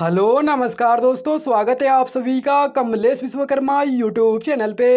hello नमस्कार दोस्तों स्वागत है आप सभी का कमलेश विश्वकर्मा यूट्यूब चैनल पे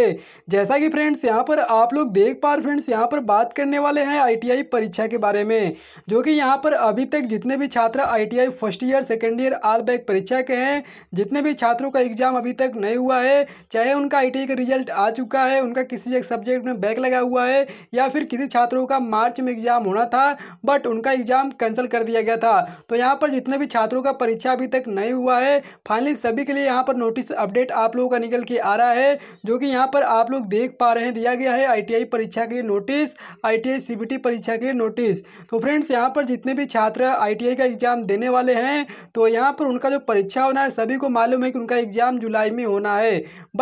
जैसा कि फ्रेंड्स यहां पर आप लोग देख पा रहे फ्रेंड्स यहां पर बात करने वाले हैं आईटीआई परीक्षा के बारे में जो कि यहां पर अभी तक जितने भी छात्र ITI first year second year all back परीक्षा के हैं जितने भी छात्रों का एग्जाम अभी तक नहीं हुआ है चाहे उनका आई का रिजल्ट आ चुका है उनका किसी एक सब्जेक्ट में बैक लगा हुआ है या फिर किसी छात्रों का मार्च में एग्जाम होना था बट उनका एग्जाम कैंसिल कर दिया गया था तो यहाँ पर जितने भी छात्रों का परीक्षा अभी तक नहीं हुआ है फाइनली सभी के लिए यहाँ पर नोटिस अपडेट आप लोगों का निकल के आ रहा है जो कि यहाँ पर आप लोग देख पा रहे हैं दिया गया है आईटीआई परीक्षा के लिए नोटिस आईटीआई सीबीटी परीक्षा के लिए नोटिस तो फ्रेंड्स यहाँ पर जितने भी छात्र आईटीआई का एग्ज़ाम देने वाले हैं तो यहाँ पर उनका जो परीक्षा होना है सभी को मालूम है कि उनका एग्ज़ाम जुलाई में होना है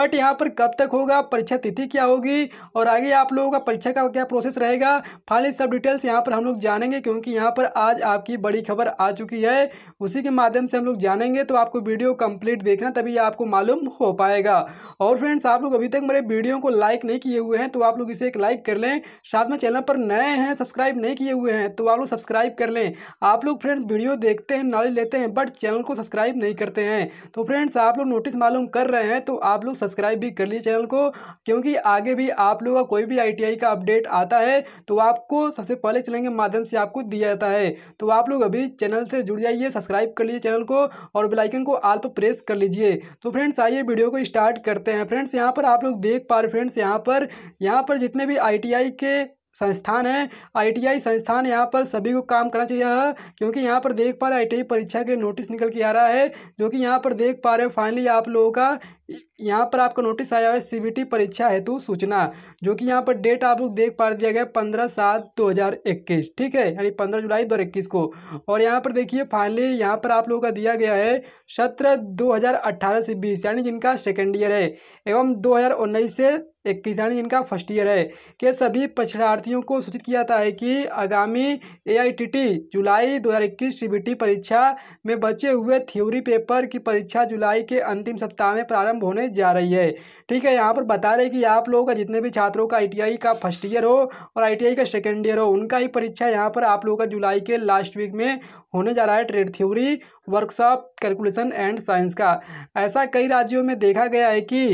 बट यहाँ पर कब तक होगा परीक्षा तिथि क्या होगी और आगे आप लोगों का परीक्षा का क्या प्रोसेस रहेगा फाइनली सब डिटेल्स यहाँ पर हम लोग जानेंगे क्योंकि यहाँ पर आज आपकी बड़ी खबर आ चुकी है उसी के माध्यम से हम लोग जान जानेंगे तो आपको वीडियो कंप्लीट देखना तभी आपको मालूम हो पाएगा और फ्रेंड्स आप लोग अभी तक मेरे वीडियो को लाइक नहीं किए हुए हैं तो आप लोग इसे एक लाइक कर लें साथ में चैनल पर नए हैं सब्सक्राइब नहीं किए हुए हैं तो आप लोग सब्सक्राइब कर लें आप लोग फ्रेंड्स वीडियो देखते हैं नॉलेज लेते हैं बट चैनल को सब्सक्राइब नहीं करते हैं तो फ्रेंड्स आप लोग नोटिस मालूम कर रहे हैं तो आप लोग सब्सक्राइब भी कर लिए चैनल को क्योंकि आगे भी आप लोगों का कोई भी आई का अपडेट आता है तो आपको सबसे पहले चैनल के माध्यम से आपको दिया जाता है तो आप लोग अभी चैनल से जुड़ जाइए सब्सक्राइब कर लीजिए चैनल को और बेलाइकन को आल पर प्रेस कर लीजिए तो फ्रेंड्स आइए वीडियो को स्टार्ट करते हैं फ्रेंड्स यहाँ पर आप लोग देख पा रहे फ्रेंड्स यहाँ पर यहाँ पर जितने भी आई के संस्थान है आईटीआई संस्थान यहाँ पर सभी को काम करना चाहिए क्योंकि यहाँ पर देख पा रहे आई परीक्षा के नोटिस निकल के आ रहा है जो कि यहाँ पर देख पा रहे फाइनली आप लोगों का यहाँ पर आपका नोटिस आया है सीबीटी परीक्षा हेतु सूचना जो कि यहाँ पर डेट आप लोग देख पा दिया गया पंद्रह सात दो हज़ार इक्कीस ठीक है यानी पंद्रह जुलाई दो हज़ार इक्कीस को और यहाँ पर देखिए फाइनली यहाँ पर आप लोगों का दिया गया है सत्र दो हज़ार अट्ठारह से बीस यानी जिनका सेकेंड ईयर है एवं दो हज़ार उन्नीस से इक्कीस यानी जिनका फर्स्ट ईयर है के सभी परीक्षार्थियों को सूचित किया जाता है कि आगामी ए जुलाई दो हज़ार परीक्षा में बचे हुए थ्योरी पेपर की परीक्षा जुलाई के अंतिम सप्ताह में प्रारंभ आरंभ होने जा रही है ठीक है यहाँ पर बता रहे कि आप लोगों का जितने भी छात्रों का आई का फर्स्ट ईयर हो और आई का सेकेंड ईयर हो उनका ही परीक्षा यहाँ पर आप लोगों का जुलाई के लास्ट वीक में होने जा रहा है trade theory workshop calculation and science का ऐसा कई राज्यों में देखा गया है कि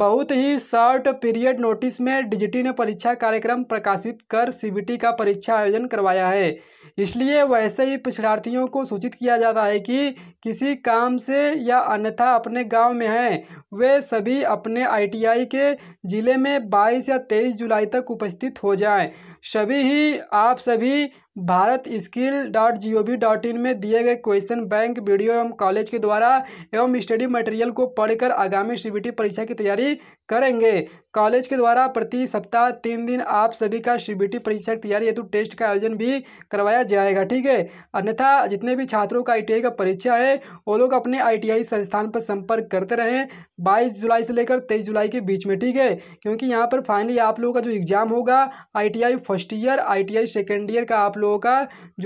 बहुत ही शॉर्ट पीरियड नोटिस में डिजिटी ने परीक्षा कार्यक्रम प्रकाशित कर सीबीटी का परीक्षा आयोजन करवाया है इसलिए वैसे ही परीक्षार्थियों को सूचित किया जाता है कि किसी काम से या अन्यथा अपने गांव में हैं वे सभी अपने आईटीआई के ज़िले में 22 या 23 जुलाई तक उपस्थित हो जाएं सभी ही आप सभी Bharat skill dot G O V dot in में दिए गए क्वेश्चन बैंक वीडियो एवं कॉलेज के द्वारा एवं स्टडी मटेरियल को पढ़कर आगामी टी परीक्षा की तैयारी करेंगे कॉलेज के द्वारा प्रति सप्ताह तीन दिन आप सभी का सीबीटी परीक्षा की तैयारी हेतु टेस्ट का आयोजन भी करवाया जाएगा ठीक है अन्यथा जितने भी छात्रों का आई का परीक्षा है वो लोग अपने आई संस्थान पर संपर्क करते रहें बाईस जुलाई से लेकर तेईस जुलाई के बीच में ठीक है क्योंकि यहाँ पर फाइनली आप लोगों का जो एग्ज़ाम होगा I first year I second year का आप लोगों का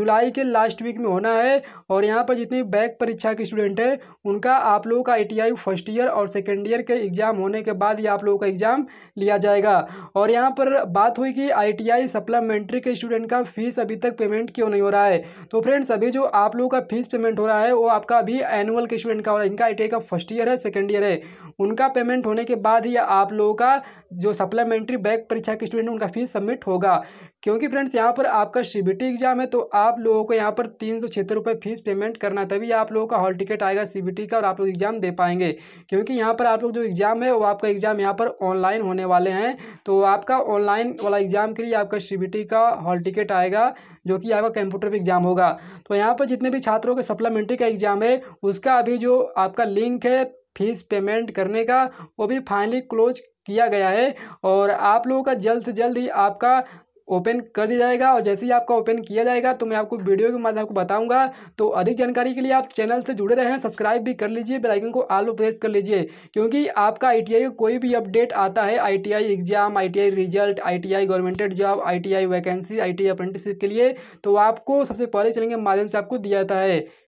जुलाई के लास्ट वीक में होना है और यहाँ पर जितनी बैक परीक्षा के स्टूडेंट हैं उनका आप लोगों का आई फर्स्ट ईयर और सेकेंड ईयर के एग्ज़ाम होने के बाद ही आप लोगों का एग्ज़ाम लिया जाएगा और यहाँ पर बात हुई कि आईटीआई सप्लीमेंट्री के स्टूडेंट का फीस अभी तक पेमेंट क्यों नहीं हो रहा है तो फ्रेंड्स अभी जो आप लोगों का फीस पेमेंट हो रहा है वो आपका अभी एनुअल के स्टूडेंट का हो रहा है इनका आई का फर्स्ट ईयर है सेकेंड ईयर है उनका पेमेंट होने के बाद ही आप लोगों का जो सप्लीमेंट्री बैक परीक्षा के स्टूडेंट उनका फीस सबमिट होगा क्योंकि फ्रेंड्स यहाँ पर आपका सी एग्ज़ाम है तो आप लोगों को यहाँ पर तीन सौ छिहत्तर रुपये फीस पेमेंट करना तभी आप लोगों का हॉल टिकट आएगा सी का और आप लोग एग्ज़ाम दे पाएंगे क्योंकि यहाँ पर आप लोग जो एग्ज़ाम है वो आपका एग्ज़ाम यहाँ पर ऑनलाइन होने वाले हैं तो आपका ऑनलाइन वाला एग्ज़ाम के लिए आपका सी का हॉल टिकट आएगा जो कि आपका कंप्यूटर पर एग्ज़ाम होगा तो यहाँ पर जितने भी छात्रों के सप्लीमेंट्री का एग्ज़ाम है उसका अभी जो आपका लिंक है फीस पेमेंट करने का वो भी फाइनली क्लोज किया गया है और आप लोगों का जल्द से जल्द ही आपका ओपन कर दिया जाएगा और जैसे ही आपका ओपन किया जाएगा तो मैं आपको वीडियो के माध्यम आपको बताऊंगा तो अधिक जानकारी के लिए आप चैनल से जुड़े रहें सब्सक्राइब भी कर लीजिए बेलाइकन को आलो प्रेस कर लीजिए क्योंकि आपका आई का कोई भी अपडेट आता है आई एग्ज़ाम आई रिजल्ट आई गवर्नमेंटेड जॉब आई वैकेंसी आई टी के लिए तो आपको सबसे पहले चलेंगे माध्यम से आपको दिया जाता है